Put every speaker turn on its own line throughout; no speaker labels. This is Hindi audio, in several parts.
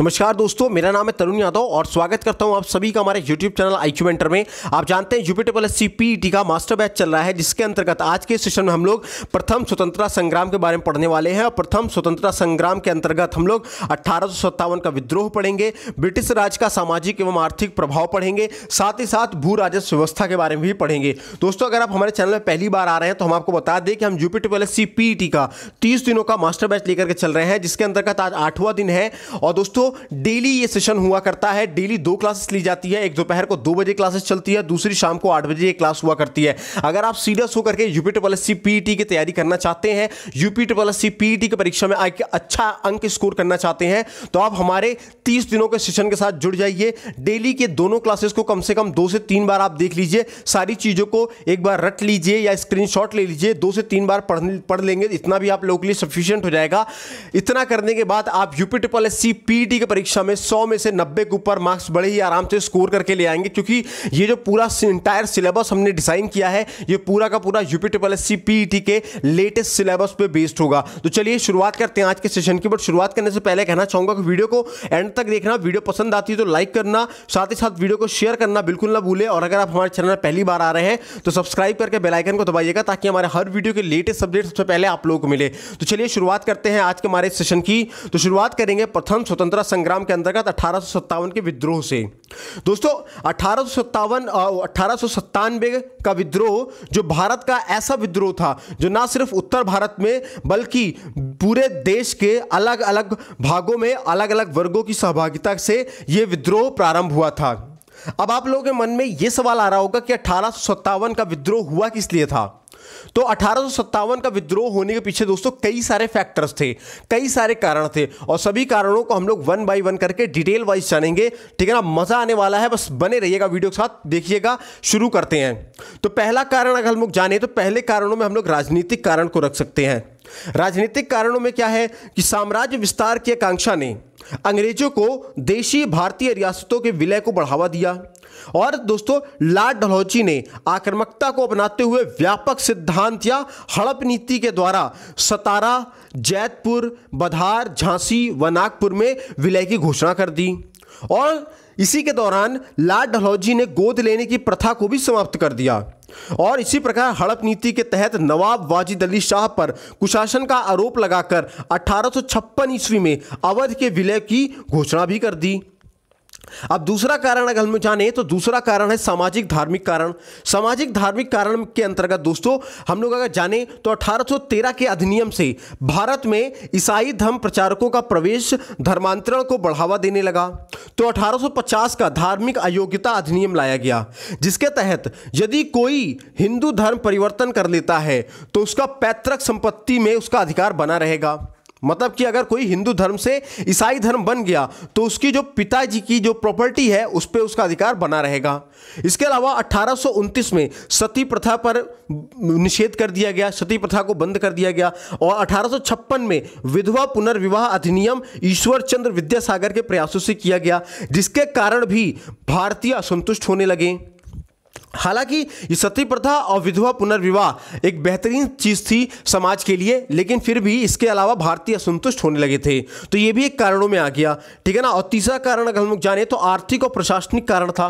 नमस्कार दोस्तों मेरा नाम है तरुण यादव और स्वागत करता हूं आप सभी का हमारे यूट्यूब चैनल आई क्यू में आप जानते हैं यूपी टेबल एस सी का मास्टर बैच चल रहा है जिसके अंतर्गत आज के सेशन में हम लोग प्रथम स्वतंत्रता संग्राम के बारे में पढ़ने वाले हैं और प्रथम स्वतंत्रता संग्राम के अंतर्गत हम लोग अट्ठारह का विद्रोह पढ़ेंगे ब्रिटिश राज का सामाजिक एवं आर्थिक प्रभाव पढ़ेंगे साथ ही साथ भू राजस्व व्यवस्था के बारे में भी पढ़ेंगे दोस्तों अगर आप हमारे चैनल में पहली बार आ रहे हैं तो हम आपको बता दें कि हम यूपी टेबल एस का तीस दिनों का मास्टर बैच लेकर के चल रहे हैं जिसके अंतर्गत आज आठवां दिन है और दोस्तों दोस्तों डेली ये सेशन हुआ करता है डेली दो क्लासेस ली जाती है एक दोपहर को दो बजे क्लासेस चलती है दूसरी शाम को आठ बजे ये क्लास हुआ करती है अगर आप सीरियस होकर के यूपी ट्रिपल एस सी की तैयारी करना चाहते हैं यूपी ट्रिपल एस सी की परीक्षा में आके अच्छा अंक स्कोर करना चाहते हैं तो आप हमारे तीस दिनों के सेशन के साथ जुड़ जाइए डेली के दोनों क्लासेस को कम से कम दो से तीन बार आप देख लीजिए सारी चीज़ों को एक बार रट लीजिए या स्क्रीनशॉट ले लीजिए दो से तीन बार पढ़ पढ़ लेंगे इतना भी आप लोगों के लिए सफिशियंट हो जाएगा इतना करने के बाद आप UP triple S C T की परीक्षा में सौ में से नब्बे के ऊपर मार्क्स बड़े ही आराम से स्कोर करके ले आएंगे क्योंकि ये जो पूरा इंटायर सिलेबस हमने डिज़ाइन किया है ये पूरा का पूरा UP triple S C P के लेटेस्ट सिलेबस पे बेस्ड होगा तो चलिए शुरुआत करते हैं आज के सेशन की बट शुरुआत करने से पहले कहना चाहूंगा कि वीडियो को एंड तक देखना वीडियो पसंद आती है तो लाइक करना साथ ही साथ वीडियो को शेयर करना बिल्कुल ना भूले और अगर आप हमारे चैनल में पहली बार आ रहे हैं तो सब्सक्राइब करके बेलाइकन को दबाइएगा ताकि हमारे हर वीडियो के लेटेस्ट अपडेट सबसे पहले आप लोगों को मिले तो चलिए शुरुआत करते हैं आज के हमारे सेशन की तो शुरुआत करेंगे प्रथम स्वतंत्र स्वतंत्रता संग्राम के अंतर्गत अठारह के विद्रोह से दोस्तों अठारह सौ का विद्रोह जो भारत का ऐसा विद्रोह था जो ना सिर्फ उत्तर भारत में बल्कि पूरे देश के अलग अलग भागों में अलग अलग वर्गों की सहभागिता से ये विद्रोह प्रारंभ हुआ था अब आप लोगों के मन में यह सवाल आ रहा होगा कि अठारह का विद्रोह हुआ किस लिए था तो अठारह का विद्रोह होने के पीछे दोस्तों कई सारे फैक्टर्स थे कई सारे कारण थे और सभी कारणों को हम लोग वन बाई वन करके डिटेल वाइज जानेंगे ठीक है ना मजा आने वाला है बस बने रहिएगा वीडियो के साथ देखिएगा शुरू करते हैं तो पहला कारण अगर हम लोग जाने तो पहले कारणों में हम लोग राजनीतिक कारण को रख सकते हैं राजनीतिक कारणों में क्या है कि साम्राज्य विस्तार की आकांक्षा ने अंग्रेजों को देशी भारतीय रियासतों के विलय को बढ़ावा दिया और दोस्तों लाड डलहौची ने आक्रमकता को अपनाते हुए व्यापक सिद्धांत या हड़प नीति के द्वारा सतारा जैतपुर बधार झांसी व नागपुर में विलय की घोषणा कर दी और इसी के दौरान लाड डलहौजी ने गोद लेने की प्रथा को भी समाप्त कर दिया और इसी प्रकार हड़प नीति के तहत नवाब वाजिद अली शाह पर कुशासन का आरोप लगाकर अठारह ईस्वी में अवध के विलय की घोषणा भी कर दी अब दूसरा कारण अगर हम जाने तो दूसरा कारण है सामाजिक धार्मिक कारण सामाजिक धार्मिक कारण के अंतर्गत दोस्तों हम लोग अगर जाने तो 1813 के अधिनियम से भारत में ईसाई धर्म प्रचारकों का प्रवेश धर्मांतरण को बढ़ावा देने लगा तो 1850 का धार्मिक अयोग्यता अधिनियम लाया गया जिसके तहत यदि कोई हिंदू धर्म परिवर्तन कर लेता है तो उसका पैतृक संपत्ति में उसका अधिकार बना रहेगा मतलब कि अगर कोई हिंदू धर्म से ईसाई धर्म बन गया तो उसकी जो पिताजी की जो प्रॉपर्टी है उस पर उसका अधिकार बना रहेगा इसके अलावा अठारह में सती प्रथा पर निषेध कर दिया गया सती प्रथा को बंद कर दिया गया और अठारह में विधवा पुनर्विवाह अधिनियम ईश्वर चंद्र विद्यासागर के प्रयासों से किया गया जिसके कारण भी भारतीय असंतुष्ट होने लगे हालांकि ये सती प्रथा और विधवा पुनर्विवाह एक बेहतरीन चीज थी समाज के लिए लेकिन फिर भी इसके अलावा भारतीय असंतुष्ट होने लगे थे तो ये भी एक कारणों में आ गया ठीक है ना और तीसरा कारण अगर हम लोग जाने तो आर्थिक और प्रशासनिक कारण था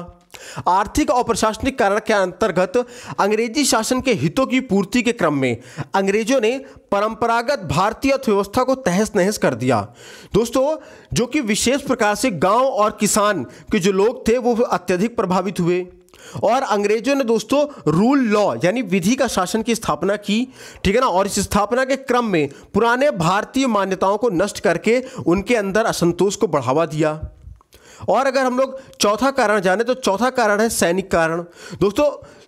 आर्थिक और प्रशासनिक कारण के अंतर्गत अंग्रेजी शासन के हितों की पूर्ति के क्रम में अंग्रेजों ने परंपरागत भारतीय अर्थव्यवस्था को तहस नहस कर दिया दोस्तों जो कि विशेष प्रकार से गांव और किसान के जो लोग थे वो अत्यधिक प्रभावित हुए और अंग्रेजों ने दोस्तों रूल लॉ यानी विधि का शासन की स्थापना की ठीक है ना और इस स्थापना के क्रम में पुराने भारतीय मान्यताओं को नष्ट करके उनके अंदर असंतोष को बढ़ावा दिया और अगर हम लोग चौथा कारण जाने तो चौथा कारण है सैनिक कारण दोस्तों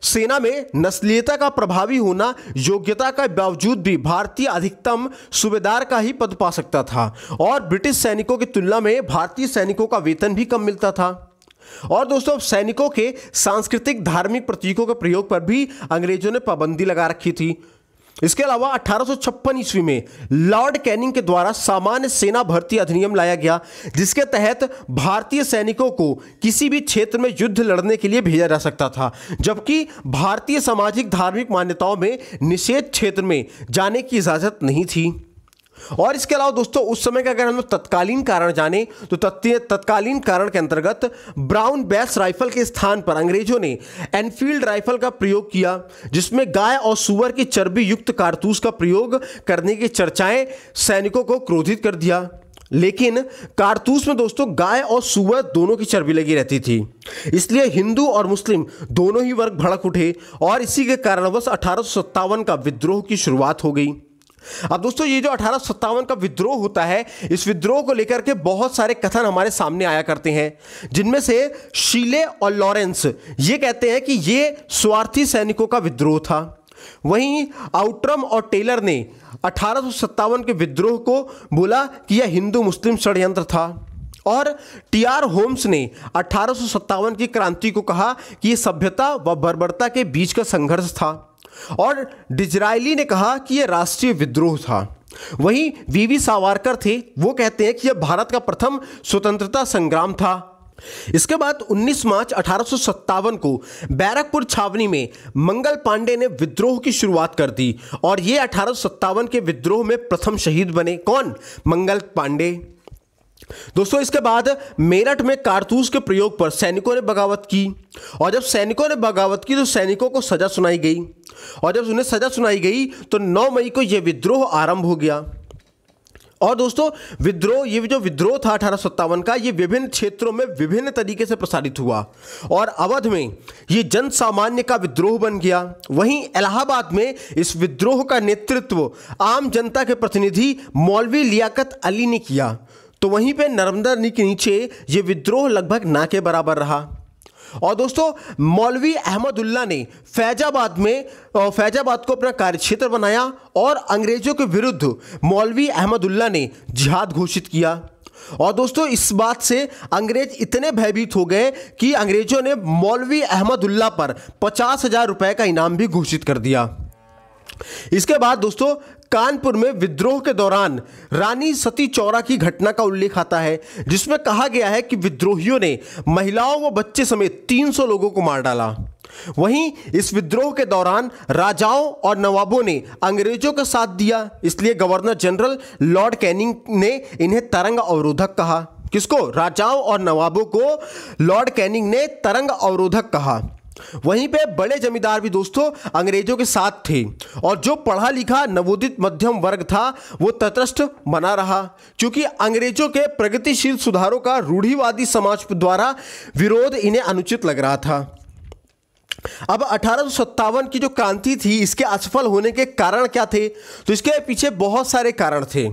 सेना में नस्लीयता का प्रभावी होना योग्यता का बावजूद भी भारतीय अधिकतम सूबेदार का ही पद पा सकता था और ब्रिटिश सैनिकों की तुलना में भारतीय सैनिकों का वेतन भी कम मिलता था और दोस्तों अब सैनिकों के सांस्कृतिक धार्मिक प्रतीकों के प्रयोग पर भी अंग्रेजों ने पाबंदी लगा रखी थी इसके अलावा अठारह ईस्वी में लॉर्ड कैनिंग के द्वारा सामान्य सेना भर्ती अधिनियम लाया गया जिसके तहत भारतीय सैनिकों को किसी भी क्षेत्र में युद्ध लड़ने के लिए भेजा जा सकता था जबकि भारतीय सामाजिक धार्मिक मान्यताओं में निषेध क्षेत्र में जाने की इजाज़त नहीं थी और इसके अलावा दोस्तों उस समय का अगर हम लोग तत्कालीन कारण जाने तो तत्कालीन कारण के अंतर्गत ब्राउन बैस राइफल के स्थान पर अंग्रेजों ने एनफील्ड राइफल का प्रयोग किया जिसमें गाय और सुअर की चर्बी युक्त कारतूस का प्रयोग करने की चर्चाएं सैनिकों को क्रोधित कर दिया लेकिन कारतूस में दोस्तों गाय और सुअर दोनों की चर्बी लगी रहती थी इसलिए हिंदू और मुस्लिम दोनों ही वर्ग भड़क उठे और इसी के कारणवश अठारह का विद्रोह की शुरुआत हो गई अब दोस्तों ये जो अठारह का विद्रोह होता है इस विद्रोह को लेकर के बहुत सारे कथन हमारे सामने आया करते हैं जिनमें से शीले और लॉरेंस ये कहते हैं कि ये स्वार्थी सैनिकों का विद्रोह था वहीं आउट्रम और टेलर ने अठारह के विद्रोह को बोला कि यह हिंदू मुस्लिम षडयंत्र था और टी आर होम्स ने अठारह की क्रांति को कहा कि यह सभ्यता व बर्बरता के बीच का संघर्ष था और डिजराइली ने कहा कि यह राष्ट्रीय विद्रोह था वहीं वीवी सावरकर थे वो कहते हैं कि यह भारत का प्रथम स्वतंत्रता संग्राम था इसके बाद 19 मार्च अठारह को बैरकपुर छावनी में मंगल पांडे ने विद्रोह की शुरुआत कर दी और ये अठारह के विद्रोह में प्रथम शहीद बने कौन मंगल पांडे दोस्तों इसके बाद मेरठ में कारतूस के प्रयोग पर सैनिकों ने बगावत की और जब सैनिकों ने बगावत की तो सैनिकों को सजा सुनाई गई और जब उन्हें सजा सुनाई गई तो 9 मई को यह विद्रोह आरंभ हो गया और दोस्तों विद्रोह ये जो विद्रोह था अठारह का ये विभिन्न क्षेत्रों में विभिन्न तरीके से प्रसारित हुआ और अवध में ये जन सामान्य का विद्रोह बन गया वहीं इलाहाबाद में इस विद्रोह का नेतृत्व आम जनता के प्रतिनिधि मौलवी लियाकत अली ने किया तो वहीं पे नर्मदा नदी के नीचे ये विद्रोह लगभग ना के बराबर रहा और दोस्तों मौलवी अहमदुल्ला ने फैजाबाद में फैजाबाद को अपना कार्यक्षेत्र बनाया और अंग्रेजों के विरुद्ध मौलवी अहमदुल्ला ने जिहाद घोषित किया और दोस्तों इस बात से अंग्रेज इतने भयभीत हो गए कि अंग्रेजों ने मौलवी अहमदुल्ला पर पचास हजार रुपए का इनाम भी घोषित कर दिया इसके बाद दोस्तों कानपुर में विद्रोह के दौरान रानी सती चौरा की घटना का उल्लेख आता है जिसमें कहा गया है कि विद्रोहियों ने महिलाओं व बच्चे समेत 300 लोगों को मार डाला वहीं इस विद्रोह के दौरान राजाओं और नवाबों ने अंग्रेजों का साथ दिया इसलिए गवर्नर जनरल लॉर्ड कैनिंग ने इन्हें तरंग अवरोधक कहा किसको राजाओं और नवाबों को लॉर्ड कैनिंग ने तरंग अवरोधक कहा वहीं पे बड़े जमींदार भी दोस्तों अंग्रेजों के साथ थे और जो पढ़ा लिखा नवोदित मध्यम वर्ग था वो तटस्थ बना रहा क्योंकि अंग्रेजों के प्रगतिशील सुधारों का रूढ़िवादी समाज द्वारा विरोध इन्हें अनुचित लग रहा था अब अठारह की जो क्रांति थी इसके असफल होने के कारण क्या थे तो इसके पीछे बहुत सारे कारण थे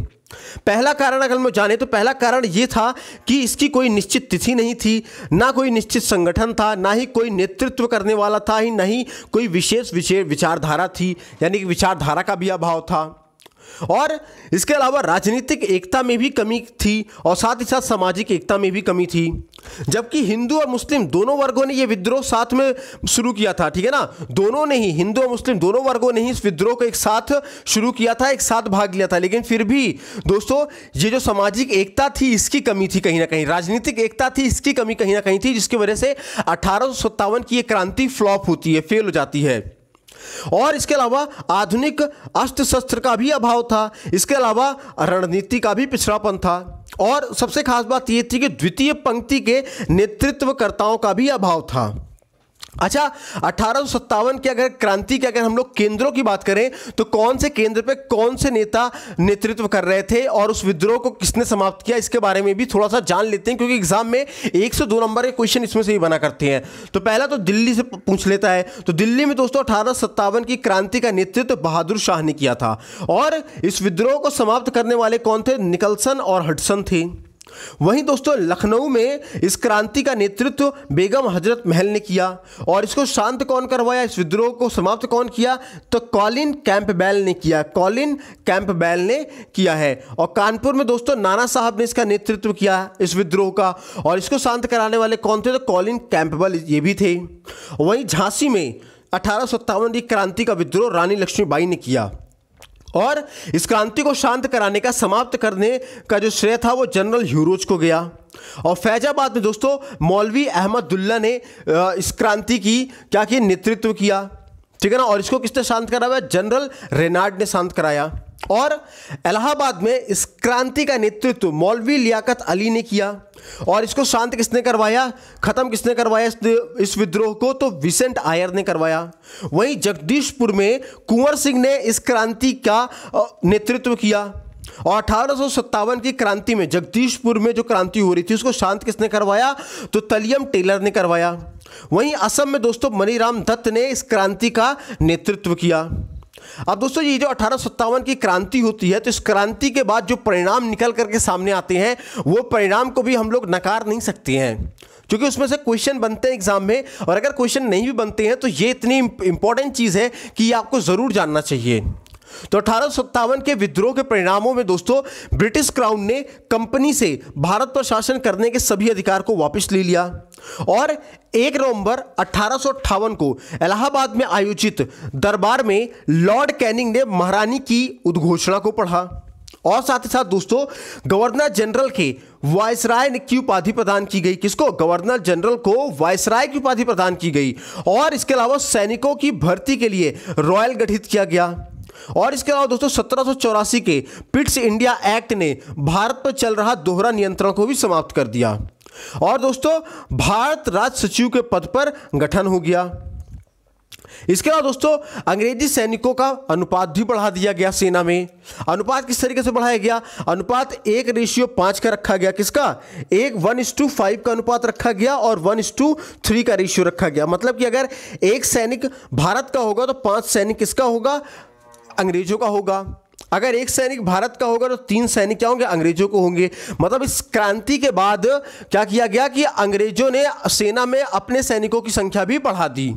पहला कारण अगर हम जाने तो पहला कारण ये था कि इसकी कोई निश्चित तिथि नहीं थी ना कोई निश्चित संगठन था ना ही कोई नेतृत्व करने वाला था ही ना ही कोई विशेष विशेष विचारधारा थी यानी कि विचारधारा का भी अभाव था और इसके अलावा राजनीतिक एकता में भी कमी थी और साथ ही साथ सामाजिक एकता में भी कमी थी जबकि हिंदू और मुस्लिम दोनों वर्गों ने यह विद्रोह साथ में शुरू किया था ठीक है ना दोनों ने ही हिंदू और मुस्लिम दोनों वर्गों ने ही इस विद्रोह को एक साथ शुरू किया था एक साथ भाग लिया था लेकिन फिर भी दोस्तों ये जो सामाजिक एकता थी इसकी कमी थी कहीं ना कहीं राजनीतिक एकता थी इसकी कमी कहीं ना कहीं थी जिसकी वजह से अठारह की ये क्रांति फ्लॉप होती है फेल हो जाती है और इसके अलावा आधुनिक अस्त्र शस्त्र का भी अभाव था इसके अलावा रणनीति का भी पिछड़ापन था और सबसे खास बात यह थी कि द्वितीय पंक्ति के नेतृत्वकर्ताओं का भी अभाव था अच्छा अठारह की अगर क्रांति के अगर हम लोग केंद्रों की बात करें तो कौन से केंद्र पे कौन से नेता नेतृत्व कर रहे थे और उस विद्रोह को किसने समाप्त किया इसके बारे में भी थोड़ा सा जान लेते हैं क्योंकि एग्जाम में एक से दो नंबर के क्वेश्चन इसमें से ही बना करते हैं तो पहला तो दिल्ली से पूछ लेता है तो दिल्ली में दोस्तों अठारह की क्रांति का नेतृत्व बहादुर शाह ने किया था और इस विद्रोह को समाप्त करने वाले कौन थे निकलसन और हटसन थे वहीं दोस्तों लखनऊ में इस क्रांति का नेतृत्व बेगम हजरत महल ने किया और इसको शांत कौन करवाया इस विद्रोह को समाप्त कौन किया तो कॉलिन कैंप बैल ने किया कॉलिन कैंप बैल ने किया है और कानपुर में दोस्तों नाना साहब ने इसका नेतृत्व किया इस विद्रोह का और इसको शांत कराने वाले कौन थे तो कॉलिन बैल ये भी थे वहीं झांसी में अठारह की क्रांति का विद्रोह रानी लक्ष्मीबाई ने किया और इस क्रांति को शांत कराने का समाप्त करने का जो श्रेय था वो जनरल ह्यूरोज को गया और फैजाबाद में दोस्तों मौलवी अहमदुल्ला ने इस क्रांति की क्या किया नेतृत्व किया ठीक है ना और इसको किसने शांत कराया हुआ जनरल रेनार्ड ने शांत कराया और इलाहाबाद में इस क्रांति का नेतृत्व मौलवी लियाकत अली ने किया और इसको शांत किसने करवाया ख़त्म किसने करवाया इस, विद्रोह को तो विसेंट आयर ने करवाया वहीं जगदीशपुर में कुंवर सिंह ने इस क्रांति का नेतृत्व किया और अठारह की क्रांति में जगदीशपुर में जो क्रांति हो रही थी उसको शांत किसने करवाया तो तलियम टेलर ने करवाया वहीं असम में दोस्तों मनीराम दत्त ने इस क्रांति का नेतृत्व किया अब दोस्तों ये जो अठारह की क्रांति होती है तो इस क्रांति के बाद जो परिणाम निकल करके सामने आते हैं वो परिणाम को भी हम लोग नकार नहीं सकते हैं क्योंकि उसमें से क्वेश्चन बनते हैं एग्जाम में और अगर क्वेश्चन नहीं भी बनते हैं तो ये इतनी इंपॉर्टेंट चीज़ है कि ये आपको ज़रूर जानना चाहिए तो अठारह के विद्रोह के परिणामों में दोस्तों ब्रिटिश क्राउन ने कंपनी से भारत पर शासन करने के सभी अधिकार को वापस ले लिया और एक नवंबर अठारह को इलाहाबाद में आयोजित दरबार में लॉर्ड कैनिंग ने महारानी की उद्घोषणा को पढ़ा और साथ ही साथ दोस्तों गवर्नर जनरल के वायसराय की उपाधि प्रदान की गई किसको गवर्नर जनरल को वायसराय की उपाधि प्रदान की गई और इसके अलावा सैनिकों की भर्ती के लिए रॉयल गठित किया गया और इसके अलावा दोस्तों सत्रह के पिट्स इंडिया एक्ट ने भारत पर चल रहा दोहरा नियंत्रण को भी समाप्त कर दिया और दोस्तों भारत राज सचिव के पद पर गठन हो गया इसके अलावा दोस्तों अंग्रेजी सैनिकों का अनुपात भी बढ़ा दिया गया सेना में अनुपात किस तरीके से बढ़ाया गया अनुपात एक रेशियो पांच का रखा गया किसका एक वन इस टू फाइव का अनुपात रखा गया और वन इस टू थ्री का रेशियो रखा गया मतलब कि अगर एक सैनिक भारत का होगा तो पांच सैनिक किसका होगा अंग्रेजों का होगा अगर एक सैनिक भारत का होगा तो तीन सैनिक क्या होंगे अंग्रेजों को होंगे मतलब इस क्रांति के बाद क्या किया गया कि अंग्रेजों ने सेना में अपने सैनिकों की संख्या भी बढ़ा दी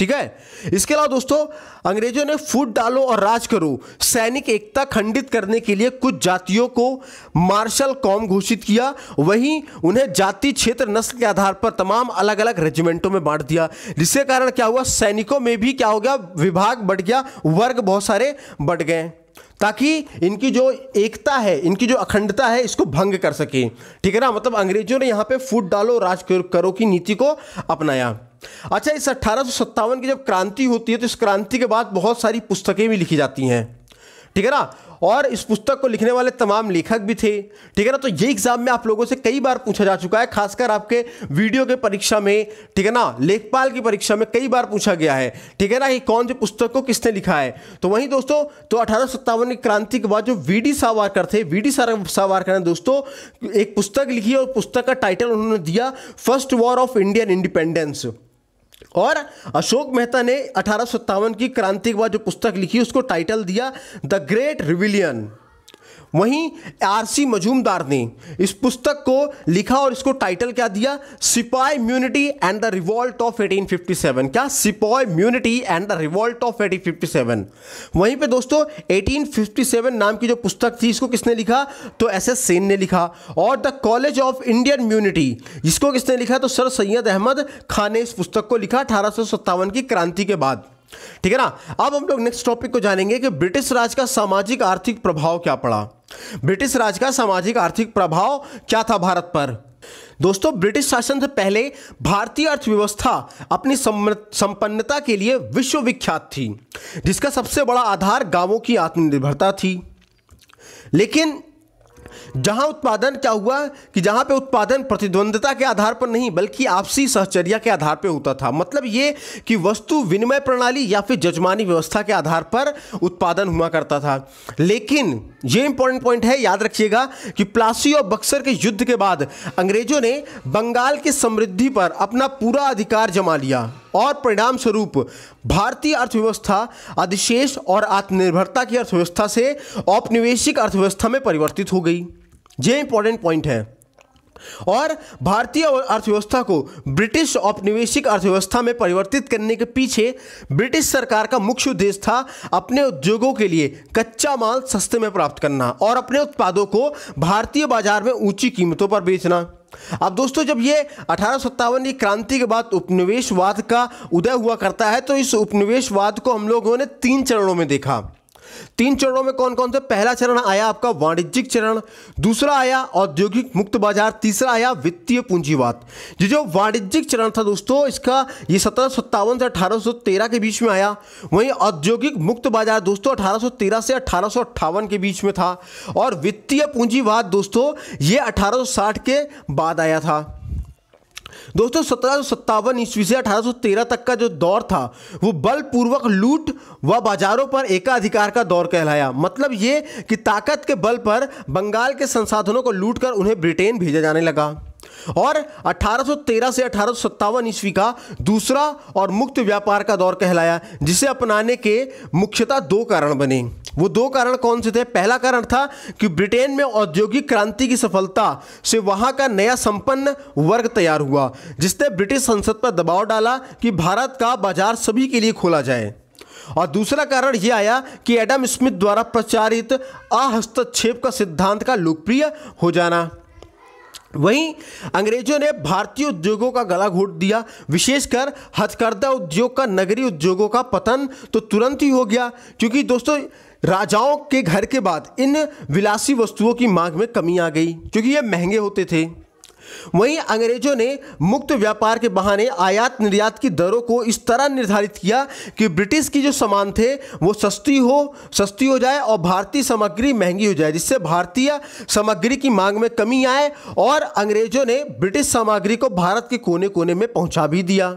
ठीक है इसके अलावा दोस्तों अंग्रेजों ने फूट डालो और राज करो सैनिक एकता खंडित करने के लिए कुछ जातियों को मार्शल कॉम घोषित किया वहीं उन्हें जाति क्षेत्र नस्ल के आधार पर तमाम अलग अलग रेजिमेंटों में बांट दिया जिसके कारण क्या हुआ सैनिकों में भी क्या हो गया विभाग बढ़ गया वर्ग बहुत सारे बढ़ गए ताकि इनकी जो एकता है इनकी जो अखंडता है इसको भंग कर सके ठीक है ना मतलब अंग्रेजों ने यहाँ पे फूट डालो राज करो की नीति को अपनाया अच्छा इस अट्ठारह की जब क्रांति होती है तो इस क्रांति के बाद बहुत सारी पुस्तकें भी लिखी जाती हैं ठीक है ना और इस पुस्तक को लिखने वाले तमाम लेखक भी थे ठीक है ना तो ये एग्जाम में आप लोगों से कई बार पूछा जा चुका है खासकर आपके वीडियो के परीक्षा में ठीक है ना लेखपाल की परीक्षा में कई बार पूछा गया है ठीक है ना कि कौन से पुस्तक को किसने लिखा है तो वहीं दोस्तों तो अठारह की क्रांति के बाद जो वी डी सावारकर थे वी डी सावारकर ने दोस्तों एक पुस्तक लिखी और पुस्तक का टाइटल उन्होंने दिया first war of Indian independence और अशोक मेहता ने अठारह की क्रांति के बाद जो पुस्तक लिखी उसको टाइटल दिया द ग्रेट रिविलियन वहीं आरसी मजूमदार ने इस पुस्तक को लिखा और इसको टाइटल क्या दिया sipahi mutiny and the revolt of 1857 क्या sipahi mutiny and the revolt of 1857 वहीं पे दोस्तों 1857 नाम की जो पुस्तक थी इसको किसने लिखा तो एस एस सेन ने लिखा और the college of Indian mutiny जिसको किसने लिखा तो सर सैयद अहमद खान ने इस पुस्तक को लिखा अठारह की क्रांति के बाद ठीक है ना अब हम लोग नेक्स्ट टॉपिक को जानेंगे कि ब्रिटिश राज का सामाजिक आर्थिक प्रभाव क्या पड़ा ब्रिटिश राज का सामाजिक आर्थिक प्रभाव क्या था भारत पर दोस्तों ब्रिटिश शासन से पहले भारतीय अर्थव्यवस्था अपनी संपन्नता के लिए विश्वविख्यात थी जिसका सबसे बड़ा आधार गांवों की आत्मनिर्भरता थी लेकिन जहां उत्पादन क्या हुआ कि जहां पे उत्पादन प्रतिद्वंदता के आधार पर नहीं बल्कि आपसी सहचर्या के आधार पे होता था मतलब ये कि वस्तु विनिमय प्रणाली या फिर जजमानी व्यवस्था के आधार पर उत्पादन हुआ करता था लेकिन ये इंपॉर्टेंट पॉइंट है याद रखिएगा कि प्लासी और बक्सर के युद्ध के बाद अंग्रेजों ने बंगाल की समृद्धि पर अपना पूरा अधिकार जमा लिया और परिणाम स्वरूप भारतीय अर्थव्यवस्था अधिशेष और आत्मनिर्भरता की अर्थव्यवस्था से औपनिवेशिक अर्थव्यवस्था में परिवर्तित हो गई ये इंपॉर्टेंट पॉइंट है और भारतीय अर्थव्यवस्था को ब्रिटिश औपनिवेशिक अर्थव्यवस्था में परिवर्तित करने के पीछे ब्रिटिश सरकार का मुख्य उद्देश्य था अपने उद्योगों के लिए कच्चा माल सस्ते में प्राप्त करना और अपने उत्पादों को भारतीय बाजार में ऊंची कीमतों पर बेचना अब दोस्तों जब ये अठारह की क्रांति के बाद उपनिवेशवाद का उदय हुआ करता है तो इस उपनिवेशवाद को हम लोगों ने तीन चरणों में देखा तीन चरणों में कौन कौन से पहला चरण आया आपका वाणिज्यिक चरण दूसरा आया औद्योगिक मुक्त बाजार तीसरा आया वित्तीय पूंजीवाद ये जो वाणिज्यिक चरण था दोस्तों इसका ये सत्रह से अठारह के बीच में आया वहीं औद्योगिक मुक्त बाजार दोस्तों अठारह से अठारह के बीच में था और वित्तीय पूंजीवाद दोस्तों ये अठारह के बाद आया था दोस्तों सत्रह सत्तावन ईस्वी से तेरह तक का जो दौर था वो बलपूर्वक लूट व बाजारों पर एकाधिकार का दौर कहलाया मतलब ये कि ताकत के बल पर बंगाल के संसाधनों को लूट कर उन्हें ब्रिटेन भेजा जाने लगा और 1813 से अठारह ईस्वी का दूसरा और मुक्त व्यापार का दौर कहलाया जिसे अपनाने के मुख्यतः दो कारण बने वो दो कारण कौन से थे पहला कारण था कि ब्रिटेन में औद्योगिक क्रांति की सफलता से वहां का नया संपन्न वर्ग तैयार हुआ जिसने ब्रिटिश संसद पर दबाव डाला कि भारत का बाजार सभी के लिए खोला जाए और दूसरा कारण यह आया कि एडम स्मिथ द्वारा प्रचारित अहस्तक्षेप का सिद्धांत का लोकप्रिय हो जाना वहीं अंग्रेजों ने भारतीय उद्योगों का गला घोट दिया विशेषकर हथकरदा उद्योग का नगरीय उद्योगों का पतन तो तुरंत ही हो गया क्योंकि दोस्तों राजाओं के घर के बाद इन विलासी वस्तुओं की मांग में कमी आ गई क्योंकि ये महंगे होते थे वहीं अंग्रेजों ने मुक्त व्यापार के बहाने आयात निर्यात की दरों को इस तरह निर्धारित किया कि ब्रिटिश की जो सामान थे वो सस्ती हो सस्ती हो जाए और भारतीय सामग्री महंगी हो जाए जिससे भारतीय सामग्री की मांग में कमी आए और अंग्रेजों ने ब्रिटिश सामग्री को भारत के कोने कोने में पहुंचा भी दिया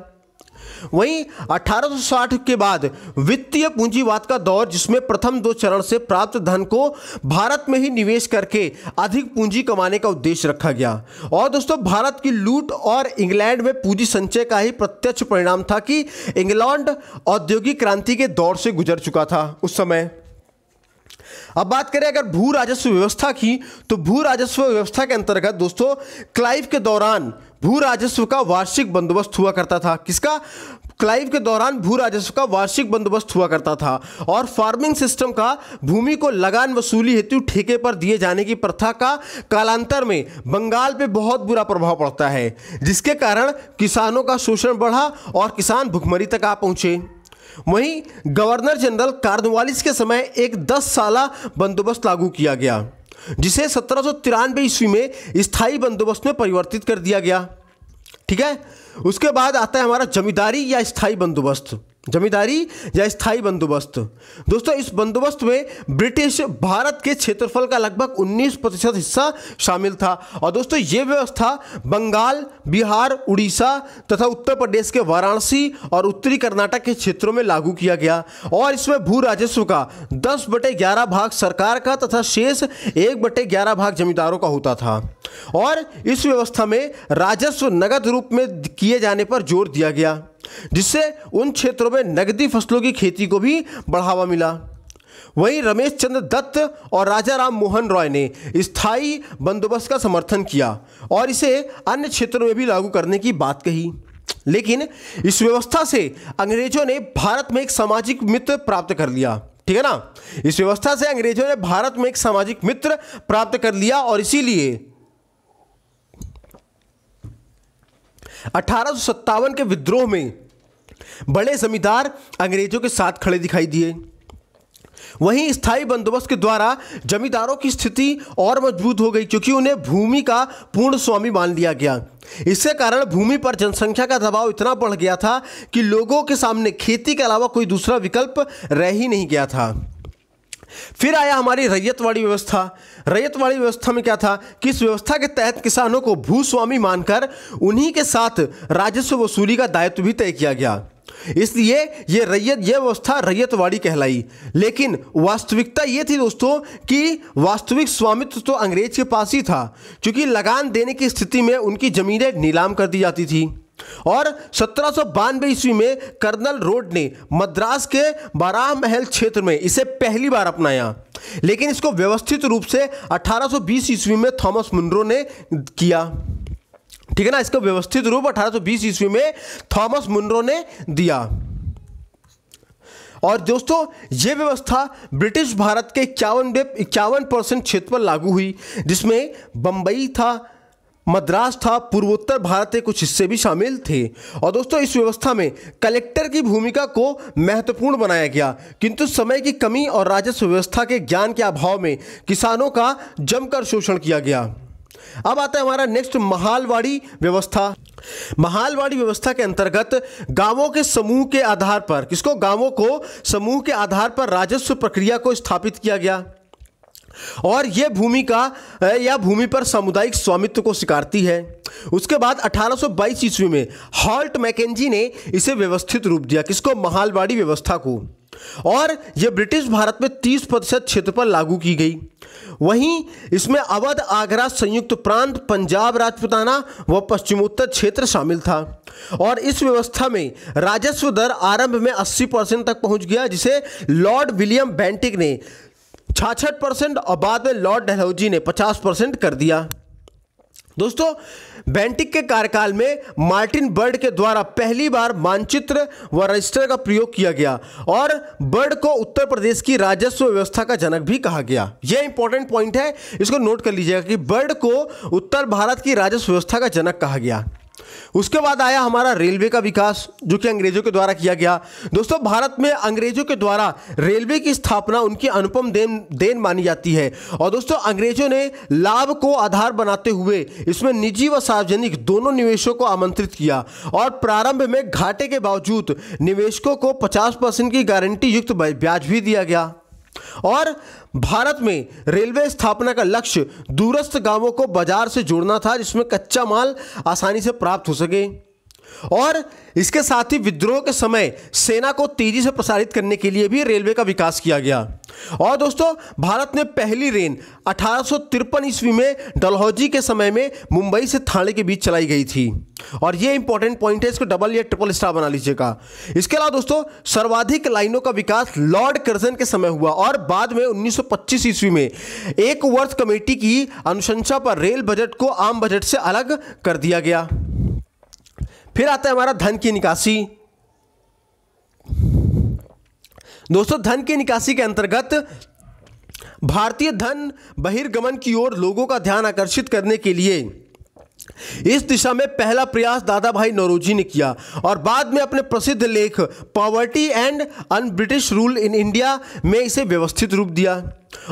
वहीं 1860 के बाद वित्तीय पूंजीवाद का दौर जिसमें प्रथम दो चरण से प्राप्त धन को भारत में ही निवेश करके अधिक पूंजी कमाने का उद्देश्य रखा गया और दोस्तों भारत की लूट और इंग्लैंड में पूंजी संचय का ही प्रत्यक्ष परिणाम था कि इंग्लैंड औद्योगिक क्रांति के दौर से गुजर चुका था उस समय अब बात करें अगर भू राजस्व व्यवस्था की तो भू राजस्व व्यवस्था के अंतर्गत दोस्तों क्लाइव के दौरान भू राजस्व का वार्षिक बंदोबस्त हुआ करता था किसका क्लाइव के दौरान भू राजस्व का वार्षिक बंदोबस्त हुआ करता था और फार्मिंग सिस्टम का भूमि को लगान वसूली हेतु ठेके पर दिए जाने की प्रथा का कालांतर में बंगाल पे बहुत बुरा प्रभाव पड़ता है जिसके कारण किसानों का शोषण बढ़ा और किसान भुखमरी तक आ पहुंचे वहीं गवर्नर जनरल कार्नवालिस के समय एक 10 साल बंदोबस्त लागू किया गया जिसे सत्रह सौ ईस्वी में स्थायी बंदोबस्त में परिवर्तित कर दिया गया ठीक है उसके बाद आता है हमारा जमींदारी या स्थायी बंदोबस्त जमींदारी या स्थायी बंदोबस्त दोस्तों इस बंदोबस्त में ब्रिटिश भारत के क्षेत्रफल का लगभग 19 प्रतिशत हिस्सा शामिल था और दोस्तों ये व्यवस्था बंगाल बिहार उड़ीसा तथा उत्तर प्रदेश के वाराणसी और उत्तरी कर्नाटक के क्षेत्रों में लागू किया गया और इसमें भू राजस्व का 10 बटे ग्यारह भाग सरकार का तथा शेष एक बटे ग्यारह भाग जमींदारों का होता था और इस व्यवस्था में राजस्व नगद रूप में किए जाने पर जोर दिया गया जिससे उन क्षेत्रों में नकदी फसलों की खेती को भी बढ़ावा मिला वहीं रमेश चंद्र दत्त और राजा राम मोहन रॉय ने स्थायी बंदोबस्त का समर्थन किया और इसे अन्य क्षेत्रों में भी लागू करने की बात कही लेकिन इस व्यवस्था से अंग्रेजों ने भारत में एक सामाजिक मित्र प्राप्त कर लिया ठीक है ना इस व्यवस्था से अंग्रेजों ने भारत में एक सामाजिक मित्र प्राप्त कर लिया और इसीलिए अठारह के विद्रोह में बड़े जमींदार अंग्रेजों के साथ खड़े दिखाई दिए वहीं स्थायी बंदोबस्त के द्वारा जमींदारों की स्थिति और मजबूत हो गई क्योंकि उन्हें भूमि का पूर्ण स्वामी मान लिया गया इसके कारण भूमि पर जनसंख्या का दबाव इतना बढ़ गया था कि लोगों के सामने खेती के अलावा कोई दूसरा विकल्प रह ही नहीं गया था फिर आया हमारी रैयतवाड़ी व्यवस्था रैयतवाड़ी व्यवस्था में क्या था कि इस व्यवस्था के तहत किसानों को भूस्वामी मानकर उन्हीं के साथ राजस्व वसूली का दायित्व भी तय किया गया इसलिए ये रैयत यह व्यवस्था रैयतवाड़ी कहलाई लेकिन वास्तविकता ये थी दोस्तों कि वास्तविक स्वामित्व तो अंग्रेज के पास ही था क्योंकि लगान देने की स्थिति में उनकी ज़मीनें नीलाम कर दी जाती थी और सत्रह ईस्वी में कर्नल रोड ने मद्रास के बारह महल क्षेत्र में इसे पहली बार अपनाया लेकिन इसको व्यवस्थित रूप से 1820 ईस्वी में थॉमस मुंड्रो ने किया ठीक है ना इसको व्यवस्थित रूप 1820 ईस्वी में थॉमस मुंड्रो ने दिया और दोस्तों ये व्यवस्था ब्रिटिश भारत के इक्यावन इक्यावन परसेंट क्षेत्र पर लागू हुई जिसमें बंबई था मद्रास था पूर्वोत्तर भारत के कुछ हिस्से भी शामिल थे और दोस्तों इस व्यवस्था में कलेक्टर की भूमिका को महत्वपूर्ण बनाया गया किंतु समय की कमी और राजस्व व्यवस्था के ज्ञान के अभाव में किसानों का जमकर शोषण किया गया अब आता है हमारा नेक्स्ट महालवाड़ी व्यवस्था महालवाड़ी व्यवस्था के अंतर्गत गांवों के समूह के आधार पर किसको गांवों को समूह के आधार पर राजस्व प्रक्रिया को स्थापित किया गया और यह भूमि का या भूमि पर सामुदायिक स्वामित्व को स्वीकारती है उसके बाद 1822 ईस्वी में हॉल्ट मैकेजी ने इसे व्यवस्थित रूप दिया किसको महालवाड़ी व्यवस्था को और यह ब्रिटिश भारत में 30 प्रतिशत क्षेत्र पर लागू की गई वहीं इसमें अवध आगरा संयुक्त प्रांत पंजाब राजपुताना व पश्चिमोत्तर क्षेत्र शामिल था और इस व्यवस्था में राजस्व दर आरंभ में 80 परसेंट तक पहुंच गया जिसे लॉर्ड विलियम बैंटिक ने छाछठ परसेंट और बाद में लॉर्ड डलहौजी ने पचास परसेंट कर दिया दोस्तों बेंटिक के कार्यकाल में मार्टिन बर्ड के द्वारा पहली बार मानचित्र व रजिस्टर का प्रयोग किया गया और बर्ड को उत्तर प्रदेश की राजस्व व्यवस्था का जनक भी कहा गया यह इंपॉर्टेंट पॉइंट है इसको नोट कर लीजिएगा कि बर्ड को उत्तर भारत की राजस्व व्यवस्था का जनक कहा गया उसके बाद आया हमारा रेलवे का विकास जो कि अंग्रेजों के द्वारा किया गया दोस्तों भारत में अंग्रेजों के द्वारा रेलवे की स्थापना उनकी अनुपम देन देन मानी जाती है और दोस्तों अंग्रेजों ने लाभ को आधार बनाते हुए इसमें निजी व सार्वजनिक दोनों निवेशों को आमंत्रित किया और प्रारंभ में घाटे के बावजूद निवेशकों को पचास परसेंट की गारंटी युक्त ब्याज भी दिया गया और भारत में रेलवे स्थापना का लक्ष्य दूरस्थ गांवों को बाजार से जोड़ना था जिसमें कच्चा माल आसानी से प्राप्त हो सके और इसके साथ ही विद्रोह के समय सेना को तेजी से प्रसारित करने के लिए भी रेलवे का विकास किया गया और दोस्तों भारत ने पहली रेन अठारह ईस्वी में डलहौजी के समय में मुंबई से थाने के बीच चलाई गई थी और ये इंपॉर्टेंट पॉइंट है इसको डबल या ट्रिपल स्टार बना लीजिएगा इसके अलावा दोस्तों सर्वाधिक लाइनों का विकास लॉर्ड कर्जन के समय हुआ और बाद में उन्नीस ईस्वी में एक वर्ष कमेटी की अनुशंसा पर रेल बजट को आम बजट से अलग कर दिया गया फिर आता है हमारा धन की निकासी दोस्तों धन की निकासी के अंतर्गत भारतीय धन बहिर्गमन की ओर लोगों का ध्यान आकर्षित करने के लिए इस दिशा में पहला प्रयास दादा भाई नौरोजी ने किया और बाद में अपने प्रसिद्ध लेख poverty and un British rule in India में इसे व्यवस्थित रूप दिया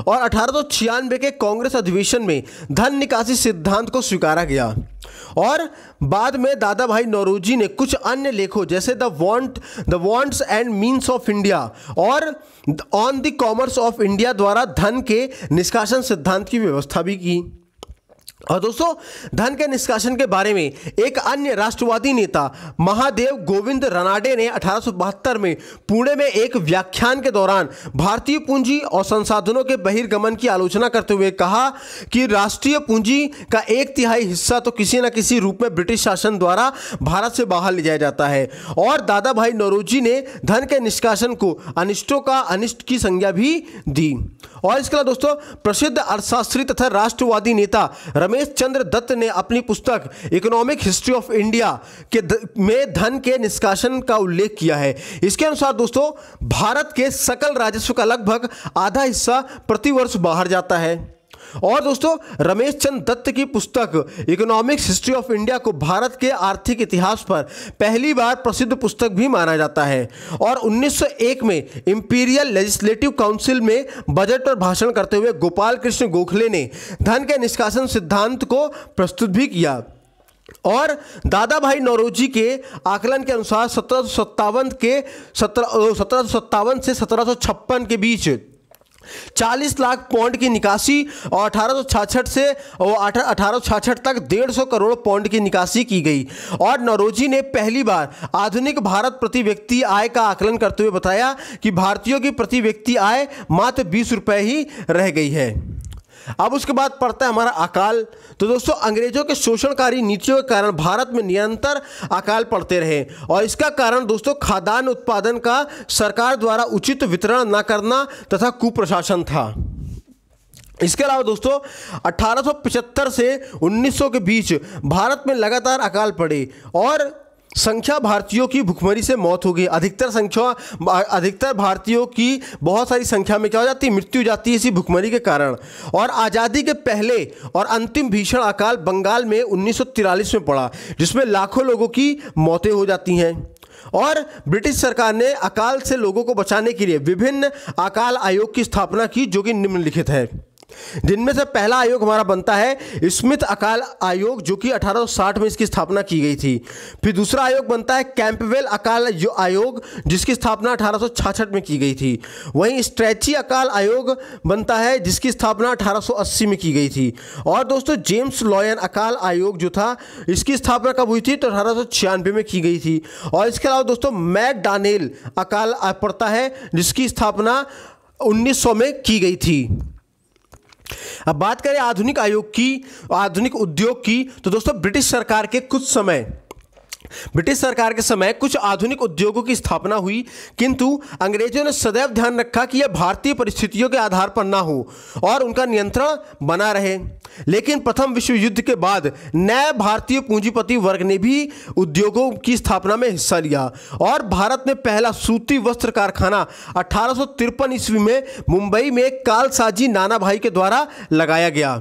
और अठारह के कांग्रेस अधिवेशन में धन निकासी सिद्धांत को स्वीकारा गया और बाद में दादा भाई नौरोजी ने कुछ अन्य लेखों जैसे the want the wants and means of India और on the commerce of India द्वारा धन के निष्कासन सिद्धांत की व्यवस्था भी की और दोस्तों धन के निष्कासन के बारे में एक अन्य राष्ट्रवादी नेता महादेव गोविंद रनाडे ने अठारह में पुणे में एक व्याख्यान के दौरान भारतीय पूंजी और संसाधनों के बहिर्गमन की आलोचना करते हुए कहा कि राष्ट्रीय पूंजी का एक तिहाई हिस्सा तो किसी न किसी रूप में ब्रिटिश शासन द्वारा भारत से बाहर ले जाया जाता है और दादा भाई नौरोजी ने धन के निष्कासन को अनिष्टों का अनिष्ट की संज्ञा भी दी और इसके अलावा दोस्तों प्रसिद्ध अर्थशास्त्री तथा राष्ट्रवादी नेता रमेश चंद्र दत्त ने अपनी पुस्तक इकोनॉमिक हिस्ट्री ऑफ इंडिया के द, में धन के निष्कासन का उल्लेख किया है इसके अनुसार दोस्तों भारत के सकल राजस्व का लगभग आधा हिस्सा प्रतिवर्ष बाहर जाता है और दोस्तों रमेश चंद दत्त की पुस्तक इकोनॉमिक्स हिस्ट्री ऑफ इंडिया को भारत के आर्थिक इतिहास पर पहली बार प्रसिद्ध पुस्तक भी माना जाता है और 1901 में इंपीरियल लेजिस्लेटिव काउंसिल में बजट पर भाषण करते हुए गोपाल कृष्ण गोखले ने धन के निष्कासन सिद्धांत को प्रस्तुत भी किया और दादा भाई नौरोजी के आकलन के अनुसार सत्रह के सत्रह सत्रह से सत्रह के बीच चालीस लाख पौंड की निकासी और अठारह से वो अठारह तक डेढ़ सौ करोड़ पौंड की निकासी की गई और नरोजी ने पहली बार आधुनिक भारत प्रति व्यक्ति आय का आकलन करते हुए बताया कि भारतीयों की प्रति व्यक्ति आय मात्र बीस रुपये ही रह गई है अब उसके बाद पड़ता है हमारा अकाल तो दोस्तों अंग्रेजों के शोषणकारी नीतियों के कारण भारत में निरंतर अकाल पड़ते रहे और इसका कारण दोस्तों खाद्यान्न उत्पादन का सरकार द्वारा उचित वितरण न करना तथा कुप्रशासन था इसके अलावा दोस्तों 1875 से 1900 के बीच भारत में लगातार अकाल पड़े और संख्या भारतीयों की भुखमरी से मौत हो गई अधिकतर संख्या अधिकतर भारतीयों की बहुत सारी संख्या में क्या हो जाती है मृत्यु हो जाती है इसी भुखमरी के कारण और आज़ादी के पहले और अंतिम भीषण अकाल बंगाल में उन्नीस में पड़ा जिसमें लाखों लोगों की मौतें हो जाती हैं और ब्रिटिश सरकार ने अकाल से लोगों को बचाने के लिए विभिन्न अकाल आयोग की स्थापना की जो कि निम्नलिखित है जिनमें से पहला आयोग हमारा बनता है स्मिथ अकाल आयोग जो कि 1860 में इसकी स्थापना की गई थी फिर दूसरा आयोग बनता है कैंपवेल अकाल आयोग जिसकी स्थापना अठारह में की गई थी वहीं स्ट्रैची अकाल आयोग बनता है जिसकी स्थापना 1880 में की गई थी और दोस्तों जेम्स लॉयन अकाल आयोग जो था इसकी स्थापना कब हुई थी तो अठारह में की गई थी और इसके अलावा दोस्तों मैट डानेल अकाल पड़ता है जिसकी स्थापना उन्नीस में की गई थी अब बात करें आधुनिक आयोग की आधुनिक उद्योग की तो दोस्तों ब्रिटिश सरकार के कुछ समय ब्रिटिश सरकार के समय कुछ आधुनिक उद्योगों की स्थापना हुई किंतु अंग्रेजों ने सदैव ध्यान रखा कि यह भारतीय परिस्थितियों के आधार पर ना हो और उनका नियंत्रण बना रहे लेकिन प्रथम विश्व युद्ध के बाद नए भारतीय पूंजीपति वर्ग ने भी उद्योगों की स्थापना में हिस्सा लिया और भारत में पहला सूती वस्त्र कारखाना अठारह ईस्वी में मुंबई में कालसाजी नाना भाई के द्वारा लगाया गया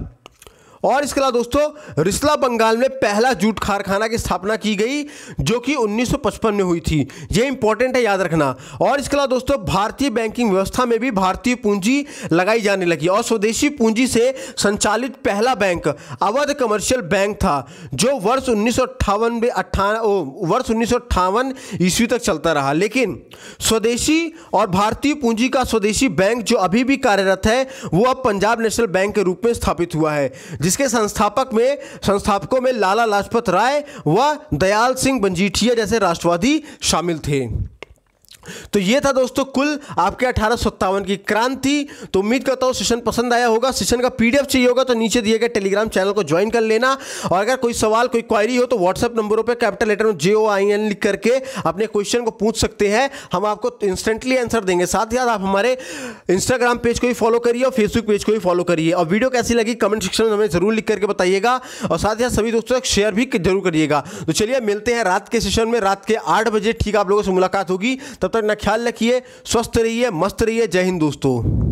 और इसके अलावा दोस्तों रिसला बंगाल में पहला जूट कारखाना की स्थापना की गई जो कि 1955 में हुई थी ये इंपॉर्टेंट है याद रखना और इसके अलावा दोस्तों भारतीय बैंकिंग व्यवस्था में भी भारतीय पूंजी लगाई जाने लगी और स्वदेशी पूंजी से संचालित पहला बैंक अवध कमर्शियल बैंक था जो वर्ष उन्नीस सौ वर्ष उन्नीस ईस्वी तक चलता रहा लेकिन स्वदेशी और भारतीय पूंजी का स्वदेशी बैंक जो अभी भी कार्यरत है वो अब पंजाब नेशनल बैंक के रूप में स्थापित हुआ है जिसके संस्थापक में संस्थापकों में लाला लाजपत राय व दयाल सिंह बंजीठिया जैसे राष्ट्रवादी शामिल थे तो ये था दोस्तों कुल आपके अठारह की क्रांति तो उम्मीद करता हूँ सेशन पसंद आया होगा सेशन का पीडीएफ चाहिए होगा तो नीचे दिए गए टेलीग्राम चैनल को ज्वाइन कर लेना और अगर कोई सवाल कोई क्वारी हो तो व्हाट्सएप नंबरों पर कैपिटल लेटर में जे ओ आई एन लिख करके अपने क्वेश्चन को पूछ सकते हैं हम आपको इंस्टेंटली आंसर देंगे साथ ही साथ आप हमारे इंस्टाग्राम पेज को भी फॉलो करिए और फेसबुक पेज को भी फॉलो करिए और वीडियो कैसी लगी कमेंट सेक्शन में हमें जरूर लिख करके बताइएगा और साथ ही साथ सभी दोस्तों तक शेयर भी जरूर करिएगा तो चलिए मिलते हैं रात के सेशन में रात के आठ बजे ठीक आप लोगों से मुलाकात होगी तब तब तक ना ख्याल रखिए स्वस्थ रहिए मस्त रहिए जय हिंद दोस्तों